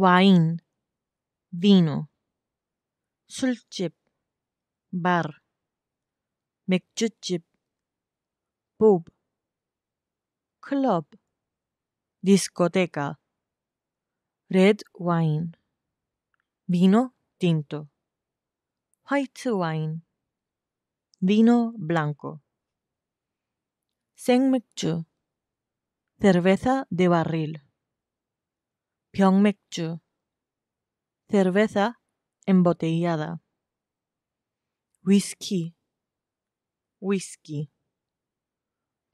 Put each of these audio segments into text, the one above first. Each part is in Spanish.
Wine, vino. sulchip, bar. 맥주집, pub. club, discoteca. Red wine, vino tinto. White wine, vino blanco. cerveza de barril. 병맥주 cerveza embotellada whisky whisky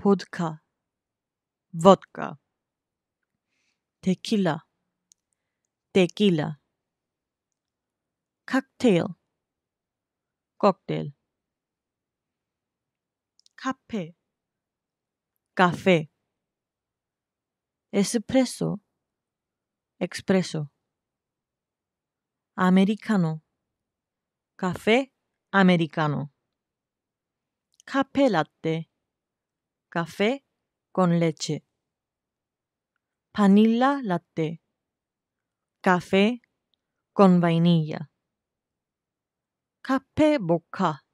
vodka vodka tequila tequila cocktail cóctel café café espresso expreso. Americano. Café americano. Café latte. Café con leche. Panilla latte. Café con vainilla. Café boca.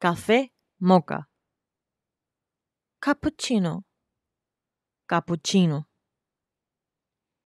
Café moca. Cappuccino. Cappuccino.